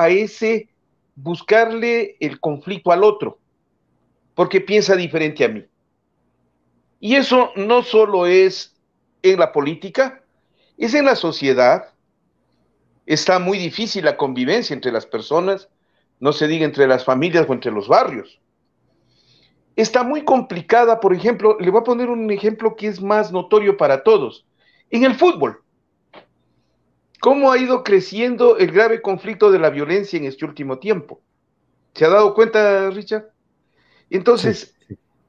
a ese buscarle el conflicto al otro, porque piensa diferente a mí. Y eso no solo es en la política, es en la sociedad. Está muy difícil la convivencia entre las personas, no se diga entre las familias o entre los barrios. Está muy complicada, por ejemplo, le voy a poner un ejemplo que es más notorio para todos, en el fútbol. ¿Cómo ha ido creciendo el grave conflicto de la violencia en este último tiempo? ¿Se ha dado cuenta, Richard? Entonces,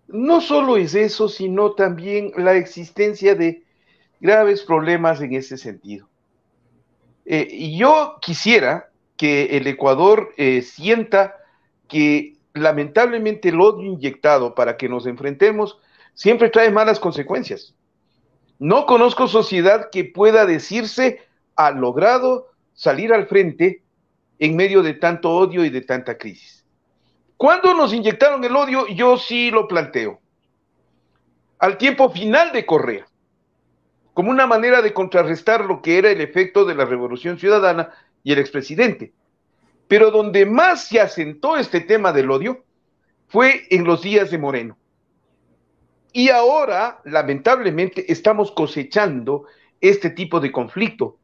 no solo es eso, sino también la existencia de graves problemas en ese sentido. Eh, y yo quisiera que el Ecuador eh, sienta que lamentablemente el odio inyectado para que nos enfrentemos siempre trae malas consecuencias. No conozco sociedad que pueda decirse logrado salir al frente en medio de tanto odio y de tanta crisis. cuando nos inyectaron el odio? Yo sí lo planteo. Al tiempo final de Correa, como una manera de contrarrestar lo que era el efecto de la Revolución Ciudadana y el expresidente. Pero donde más se asentó este tema del odio fue en los días de Moreno. Y ahora, lamentablemente, estamos cosechando este tipo de conflicto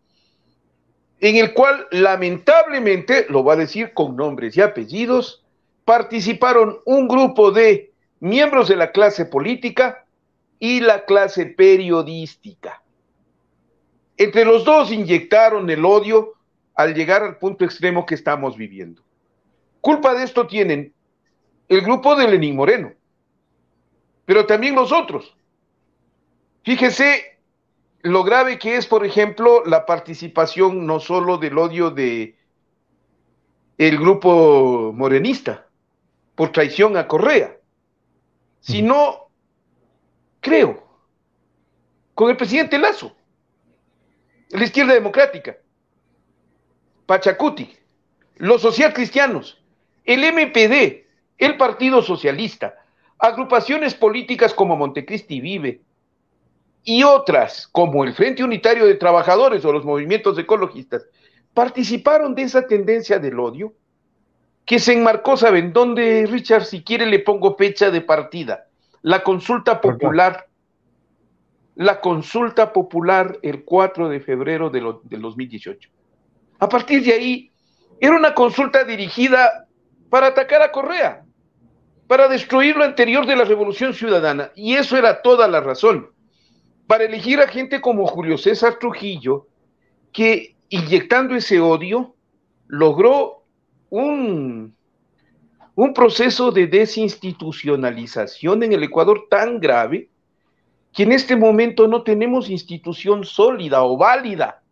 en el cual lamentablemente, lo va a decir con nombres y apellidos, participaron un grupo de miembros de la clase política y la clase periodística. Entre los dos inyectaron el odio al llegar al punto extremo que estamos viviendo. Culpa de esto tienen el grupo de Lenín Moreno, pero también los otros. Fíjese lo grave que es, por ejemplo, la participación no solo del odio de el grupo morenista por traición a Correa, sino, creo, con el presidente Lazo, la izquierda democrática, Pachacuti, los socialcristianos, el MPD, el Partido Socialista, agrupaciones políticas como Montecristi Vive, y otras, como el Frente Unitario de Trabajadores o los movimientos ecologistas, participaron de esa tendencia del odio que se enmarcó, ¿saben dónde, Richard? Si quiere le pongo fecha de partida. La consulta popular, la consulta popular el 4 de febrero de 2018. A partir de ahí, era una consulta dirigida para atacar a Correa, para destruir lo anterior de la revolución ciudadana, y eso era toda la razón para elegir a gente como Julio César Trujillo, que inyectando ese odio logró un, un proceso de desinstitucionalización en el Ecuador tan grave que en este momento no tenemos institución sólida o válida.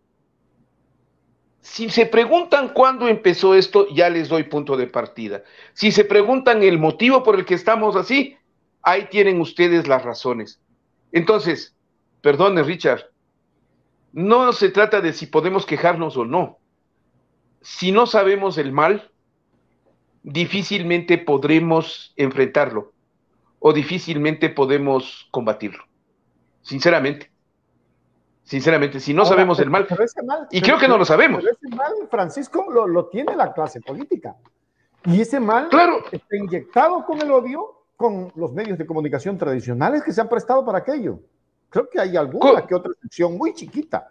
Si se preguntan cuándo empezó esto, ya les doy punto de partida. Si se preguntan el motivo por el que estamos así, ahí tienen ustedes las razones. Entonces, Perdone, Richard. No se trata de si podemos quejarnos o no. Si no sabemos el mal, difícilmente podremos enfrentarlo o difícilmente podemos combatirlo. Sinceramente. Sinceramente, si no sabemos el mal, y creo que no lo sabemos. Pero ese mal, Francisco, lo, tiene la clase política. Y ese mal está inyectado con el odio, con los medios de comunicación tradicionales que se han prestado para aquello. Creo que hay alguna que otra excepción muy chiquita.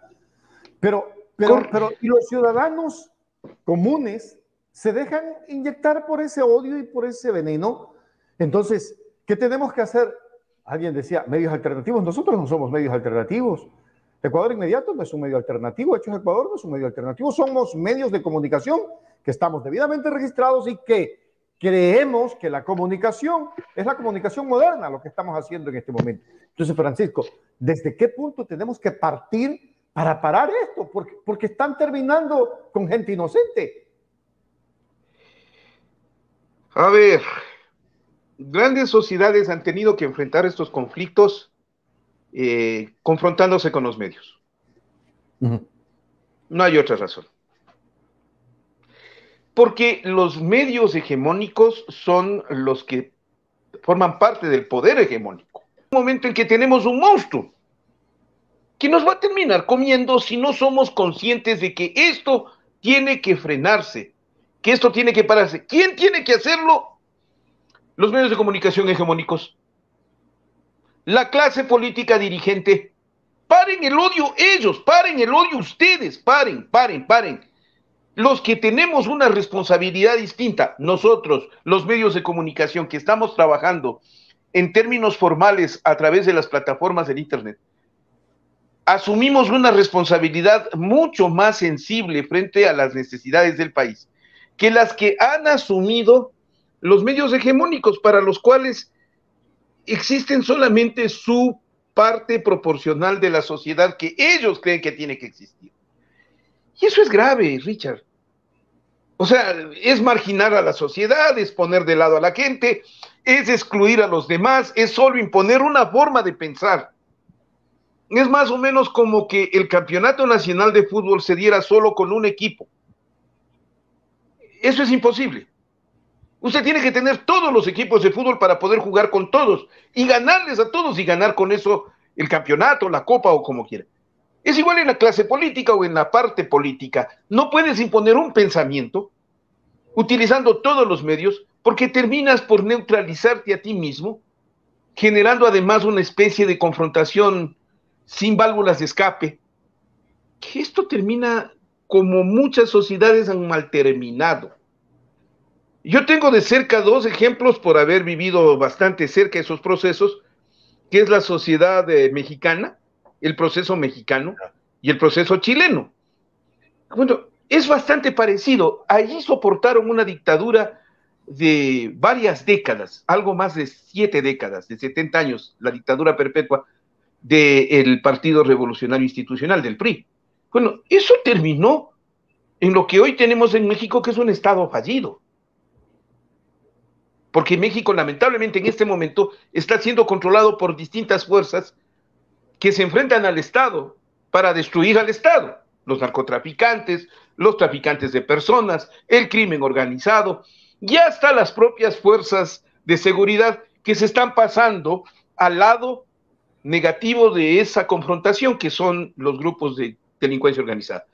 Pero, pero, pero, y los ciudadanos comunes se dejan inyectar por ese odio y por ese veneno. Entonces, ¿qué tenemos que hacer? Alguien decía, medios alternativos. Nosotros no somos medios alternativos. Ecuador Inmediato no es un medio alternativo, Hechos Ecuador no es un medio alternativo, somos medios de comunicación que estamos debidamente registrados y que creemos que la comunicación es la comunicación moderna, lo que estamos haciendo en este momento. Entonces, Francisco, ¿desde qué punto tenemos que partir para parar esto? Porque, están terminando con gente inocente. A ver, grandes sociedades han tenido que enfrentar estos conflictos eh, confrontándose con los medios. No hay otra razón porque los medios hegemónicos son los que forman parte del poder hegemónico. Un momento en que tenemos un monstruo que nos va a terminar comiendo si no somos conscientes de que esto tiene que frenarse, que esto tiene que pararse. ¿Quién tiene que hacerlo? Los medios de comunicación hegemónicos. La clase política dirigente. Paren el odio ellos, paren el odio ustedes, paren, paren, paren los que tenemos una responsabilidad distinta, nosotros, los medios de comunicación que estamos trabajando en términos formales a través de las plataformas del Internet, asumimos una responsabilidad mucho más sensible frente a las necesidades del país que las que han asumido los medios hegemónicos para los cuales existen solamente su parte proporcional de la sociedad que ellos creen que tiene que existir. Y eso es grave, Richard. O sea, es marginar a la sociedad, es poner de lado a la gente, es excluir a los demás, es solo imponer una forma de pensar. Es más o menos como que el campeonato nacional de fútbol se diera solo con un equipo. Eso es imposible. Usted tiene que tener todos los equipos de fútbol para poder jugar con todos y ganarles a todos y ganar con eso el campeonato, la copa o como quiera. Es igual en la clase política o en la parte política. No puedes imponer un pensamiento utilizando todos los medios porque terminas por neutralizarte a ti mismo, generando además una especie de confrontación sin válvulas de escape. esto termina como muchas sociedades han mal terminado. Yo tengo de cerca dos ejemplos por haber vivido bastante cerca esos procesos, que es la sociedad eh, mexicana, el proceso mexicano ah. y el proceso chileno. Bueno, es bastante parecido. Allí soportaron una dictadura de varias décadas, algo más de siete décadas, de 70 años, la dictadura perpetua del Partido Revolucionario Institucional, del PRI. Bueno, eso terminó en lo que hoy tenemos en México, que es un Estado fallido. Porque México, lamentablemente, en este momento está siendo controlado por distintas fuerzas que se enfrentan al Estado para destruir al Estado, los narcotraficantes, los traficantes de personas, el crimen organizado y hasta las propias fuerzas de seguridad que se están pasando al lado negativo de esa confrontación que son los grupos de delincuencia organizada.